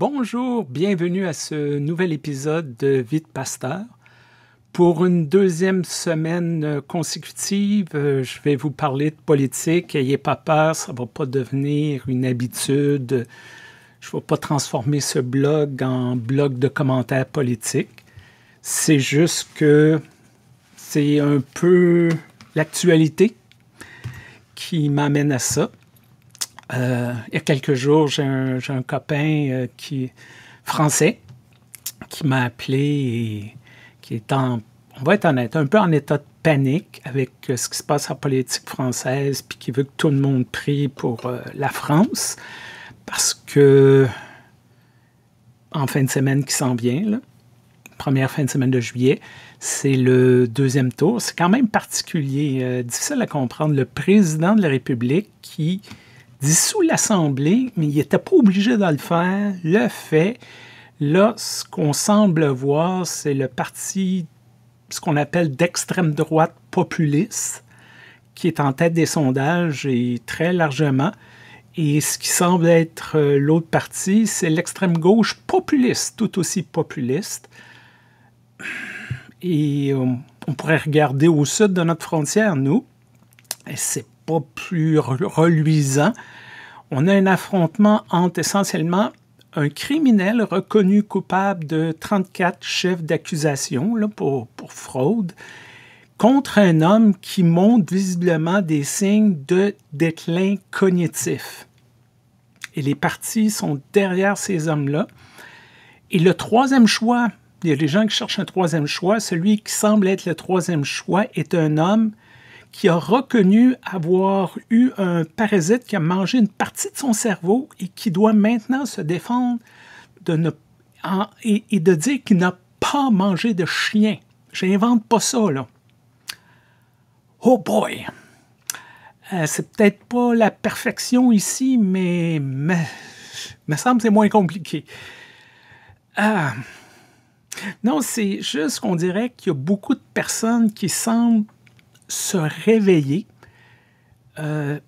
Bonjour, bienvenue à ce nouvel épisode de Vite Pasteur. Pour une deuxième semaine euh, consécutive, euh, je vais vous parler de politique. Ayez pas peur, ça ne va pas devenir une habitude. Je ne vais pas transformer ce blog en blog de commentaires politiques. C'est juste que c'est un peu l'actualité qui m'amène à ça. Euh, il y a quelques jours, j'ai un, copain euh, qui français qui m'a appelé et qui est en, on va être honnête, un peu en état de panique avec euh, ce qui se passe en politique française, puis qui veut que tout le monde prie pour la France, parce que en fin de semaine qui s'en vient, première fin de semaine de juillet, c'est le deuxième tour. C'est quand même particulier, difficile à comprendre. Le président de la République qui dissout l'Assemblée, mais il n'était pas obligé de le faire, le fait. Là, ce qu'on semble voir, c'est le parti, ce qu'on appelle d'extrême droite populiste, qui est en tête des sondages et très largement. Et ce qui semble être euh, l'autre parti, c'est l'extrême gauche populiste, tout aussi populiste. Et euh, on pourrait regarder au sud de notre frontière, nous. C'est pas plus reluisant. On a un affrontement entre essentiellement un criminel reconnu coupable de 34 chefs d'accusation pour, pour fraude contre un homme qui montre visiblement des signes de déclin cognitif. Et les partis sont derrière ces hommes-là. Et le troisième choix, il y a des gens qui cherchent un troisième choix, celui qui semble être le troisième choix est un homme qui a reconnu avoir eu un parasite qui a mangé une partie de son cerveau et qui doit maintenant se défendre de ne, et, de dire qu'il n'a pas mangé de chien. J'invente pas ça, là. Oh boy! Euh, c'est peut-être pas la perfection ici, mais, mais me semble c'est moins compliqué. Euh, non, c'est juste qu'on dirait qu'il y a beaucoup de personnes qui semblent se réveiller. Euh,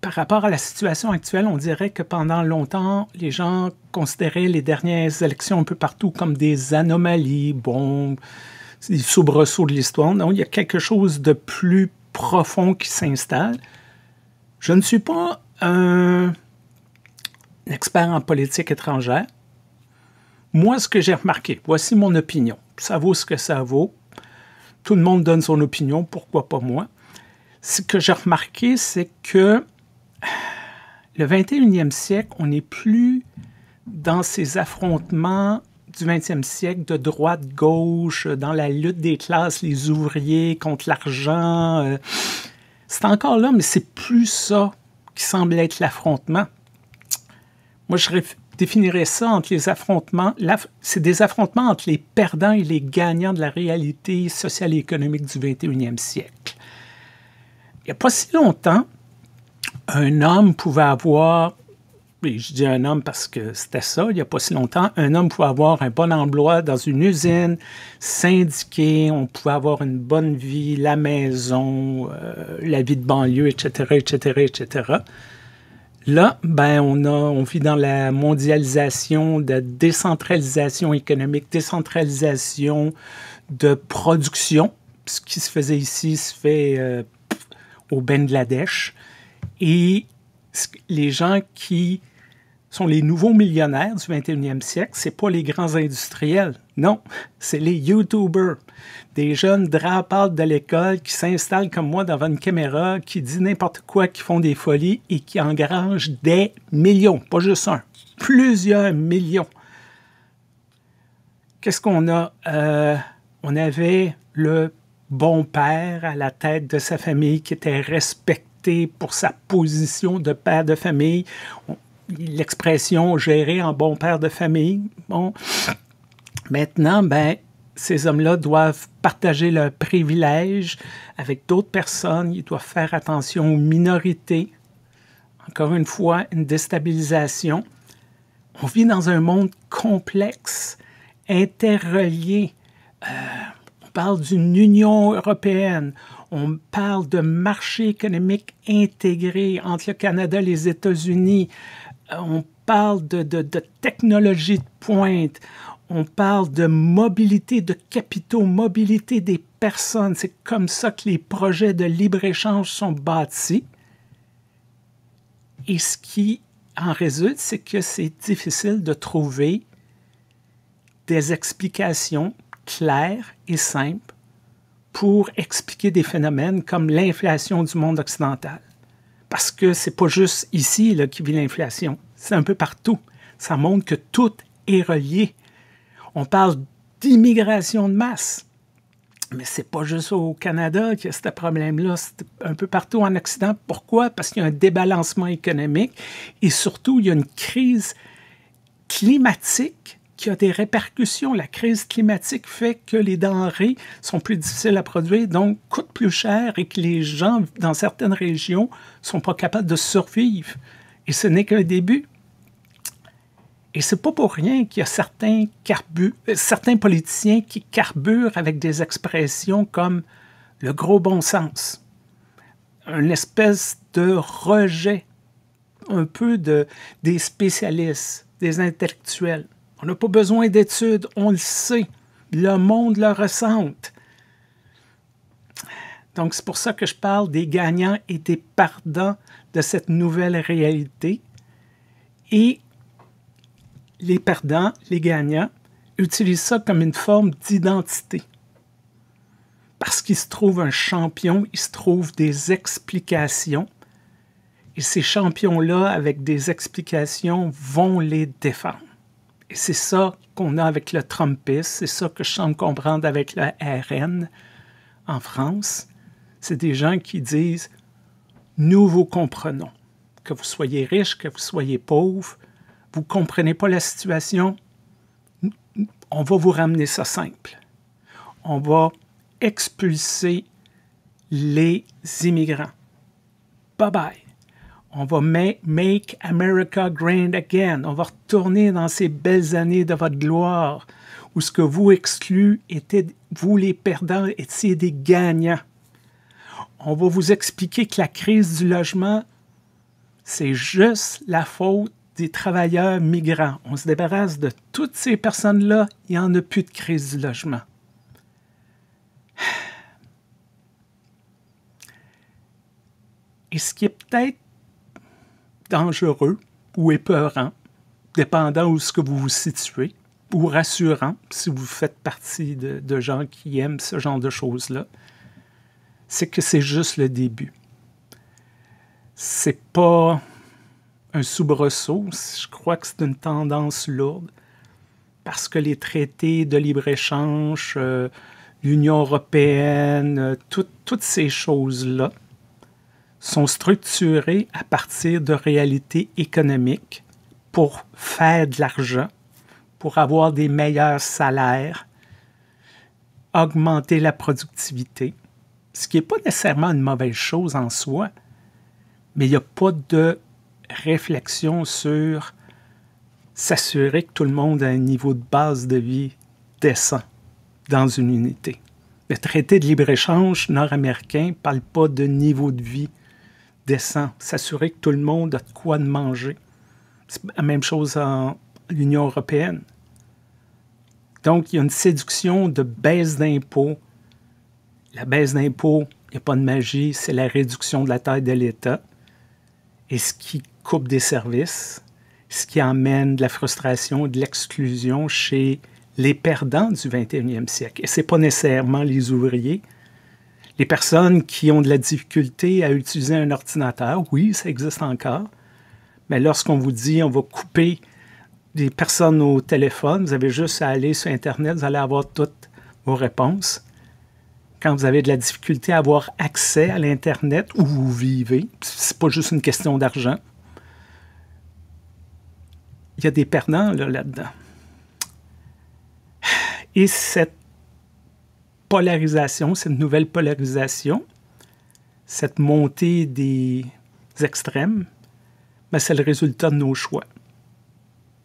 par rapport à la situation actuelle, on dirait que pendant longtemps, les gens considéraient les dernières élections un peu partout comme des anomalies, bon, des soubresauts de l'histoire. Non, il y a quelque chose de plus profond qui s'installe. Je ne suis pas un expert en politique étrangère. Moi, ce que j'ai remarqué, voici mon opinion. Ça vaut ce que ça vaut tout le monde donne son opinion, pourquoi pas moi. Ce que j'ai remarqué, c'est que le 21e siècle, on n'est plus dans ces affrontements du 20e siècle de droite-gauche, dans la lutte des classes, les ouvriers contre l'argent. Euh. C'est encore là, mais c'est plus ça qui semble être l'affrontement. Moi, je, définirait ça entre les affrontements. C'est des affrontements entre les perdants et les gagnants de la réalité sociale et économique du 21e siècle. Il n'y a pas si longtemps, un homme pouvait avoir, je dis un homme parce que c'était ça, il n'y a pas si longtemps, un homme pouvait avoir un bon emploi dans une usine, syndiquée, on pouvait avoir une bonne vie, la maison, euh, la vie de banlieue, etc., etc., etc. Là, ben, on, a, on vit dans la mondialisation, de décentralisation économique, décentralisation de production. Ce qui se faisait ici se fait euh, au Bangladesh. Et les gens qui sont les nouveaux millionnaires du 21e siècle. C'est pas les grands industriels. Non, c'est les YouTubers. Des jeunes drapards de l'école qui s'installent comme moi devant une caméra, qui disent n'importe quoi, qui font des folies et qui engrangent des millions. Pas juste un, plusieurs millions. Qu'est-ce qu'on a? Euh, on avait le bon père à la tête de sa famille qui était respecté pour sa position de père de famille l'expression gérer en bon père de famille. Bon, maintenant, ben, ces hommes-là doivent partager leurs privilèges avec d'autres personnes. Ils doivent faire attention aux minorités. Encore une fois, une déstabilisation. On vit dans un monde complexe, interrelié. Euh, on parle d'une Union européenne. On parle de marché économique intégré entre le Canada et les États-Unis. Euh, on parle de, technologie de pointe, on parle de mobilité de capitaux, mobilité des personnes. C'est comme ça que les projets de libre-échange sont bâtis. Et ce qui en résulte, c'est que c'est difficile de trouver des explications claires et simples pour expliquer des phénomènes comme l'inflation du monde occidental. Parce que c'est pas juste ici qui vit l'inflation, c'est un peu partout. Ça montre que tout est relié. On parle d'immigration de masse. Mais c'est pas juste au Canada qu'il y a ce problème-là, c'est un peu partout en Occident. Pourquoi? Parce qu'il y a un débalancement économique et surtout, il y a une crise climatique qui a des répercussions. La crise climatique fait que les denrées sont plus difficiles à produire, donc coûtent plus cher et que les gens dans certaines régions sont pas capables de survivre. Et ce n'est qu'un début. Et c'est pas pour rien qu'il y a certains, euh, certains politiciens qui carburent avec des expressions comme le gros bon sens, une espèce de rejet un peu de, des spécialistes, des intellectuels. On n'a pas besoin d'études, on le sait. Le monde le ressent. Donc, c'est pour ça que je parle des gagnants et des perdants de cette nouvelle réalité. Et les perdants, les gagnants, utilisent ça comme une forme d'identité. Parce qu'ils se trouvent un champion, ils se trouvent des explications. Et ces champions-là, avec des explications, vont les défendre. Et c'est ça qu'on a avec le Trumpist, c'est ça que je semble comprendre avec le RN en France. C'est des gens qui disent Nous vous comprenons. Que vous soyez riche, que vous soyez pauvre, vous ne comprenez pas la situation, on va vous ramener ça simple. On va expulser les immigrants. Bye bye. On va make, America Grand Again. On va retourner dans ces belles années de votre gloire, où ce que vous exclu était, vous les perdants, étiez des gagnants. On va vous expliquer que la crise du logement, c'est juste la faute des travailleurs migrants. On se débarrasse de toutes ces personnes-là, il n'y en a plus de crise du logement. Et ce qui est peut-être dangereux ou épeurant, dépendant où ce que vous vous situez, ou rassurant si vous faites partie de, gens qui aiment ce genre de choses-là, c'est que c'est juste le début. C'est pas un soubresaut, je crois que c'est une tendance lourde, parce que les traités de libre-échange, euh, l'Union européenne, euh, toutes ces choses-là, sont structurés à partir de réalités économiques pour faire de l'argent, pour avoir des meilleurs salaires, augmenter la productivité, ce qui n'est pas nécessairement une mauvaise chose en soi, mais il n'y a pas de réflexion sur s'assurer que tout le monde a un niveau de base de vie décent dans une unité. Le traité de libre-échange nord-américain ne parle pas de niveau de vie descend, s'assurer que tout le monde a de quoi de manger. C'est la même chose en l'Union européenne. Donc, il y a une séduction de baisse d'impôts. La baisse d'impôts, il n'y a pas de magie, c'est la réduction de la taille de l'État. Et ce qui coupe des services, ce qui amène de la frustration, et de l'exclusion chez les perdants du 21e siècle. Et ce n'est pas nécessairement les ouvriers, les personnes qui ont de la difficulté à utiliser un ordinateur, oui, ça existe encore. Mais lorsqu'on vous dit on va couper des personnes au téléphone, vous avez juste à aller sur Internet, vous allez avoir toutes vos réponses. Quand vous avez de la difficulté à avoir accès à l'Internet où vous vivez, c'est pas juste une question d'argent. Il y a des perdants là-dedans. Et cette polarisation, cette nouvelle polarisation, cette montée des extrêmes, mais ben, c'est le résultat de nos choix.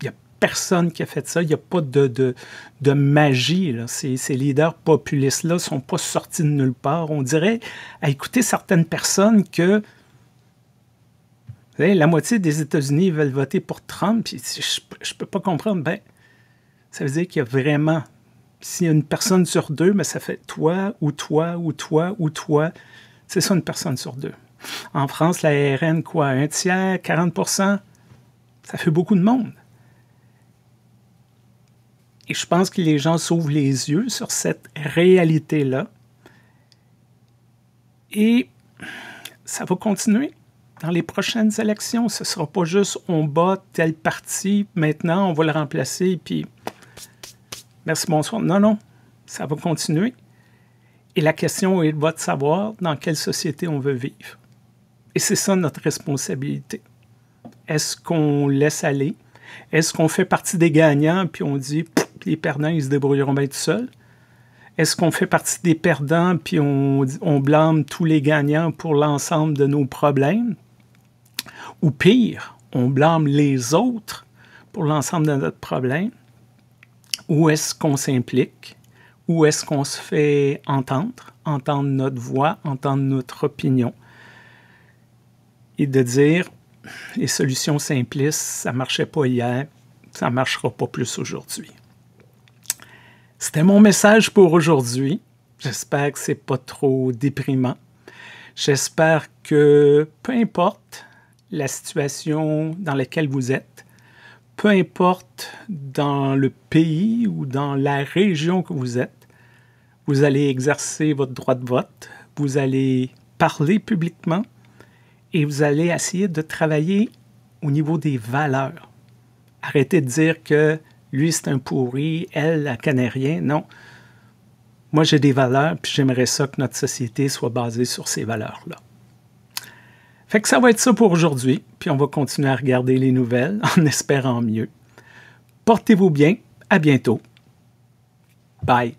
Il n'y a personne qui a fait ça. Il n'y a pas de, magie. Là. Ces, leaders populistes-là ne sont pas sortis de nulle part. On dirait, à écouter certaines personnes, que la moitié des États-Unis veulent voter pour Trump. je ne peux pas comprendre. Ben, ça veut dire qu'il y a vraiment s'il y a une personne sur deux, mais ça fait toi ou toi ou toi ou toi. C'est ça une personne sur deux. En France, la RN, quoi, un tiers, 40 ça fait beaucoup de monde. Et je pense que les gens s'ouvrent les yeux sur cette réalité-là. Et ça va continuer. Dans les prochaines élections, ce ne sera pas juste on bat tel parti, maintenant on va le remplacer, puis merci, bonsoir. Non, non, ça va continuer. Et la question est va de savoir dans quelle société on veut vivre. Et c'est ça notre responsabilité. Est-ce qu'on laisse aller? Est-ce qu'on fait partie des gagnants puis on dit les perdants, ils se débrouilleront bien tout seuls? Est-ce qu'on fait partie des perdants puis on, on blâme tous les gagnants pour l'ensemble de nos problèmes? Ou pire, on blâme les autres pour l'ensemble de notre problème? Où est-ce qu'on s'implique? Où est-ce qu'on se fait entendre? Entendre notre voix, entendre notre opinion. Et de dire, les solutions simplistes, ça ne marchait pas hier, ça ne marchera pas plus aujourd'hui. C'était mon message pour aujourd'hui. J'espère que ce n'est pas trop déprimant. J'espère que peu importe la situation dans laquelle vous êtes, peu importe dans le pays ou dans la région que vous êtes, vous allez exercer votre droit de vote, vous allez parler publiquement et vous allez essayer de travailler au niveau des valeurs. Arrêtez de dire que lui c'est un pourri, elle la canarien. Non. Moi j'ai des valeurs, puis j'aimerais ça que notre société soit basée sur ces valeurs-là. Fait que ça va être ça pour aujourd'hui, puis on va continuer à regarder les nouvelles en espérant mieux. Portez-vous bien, à bientôt. Bye.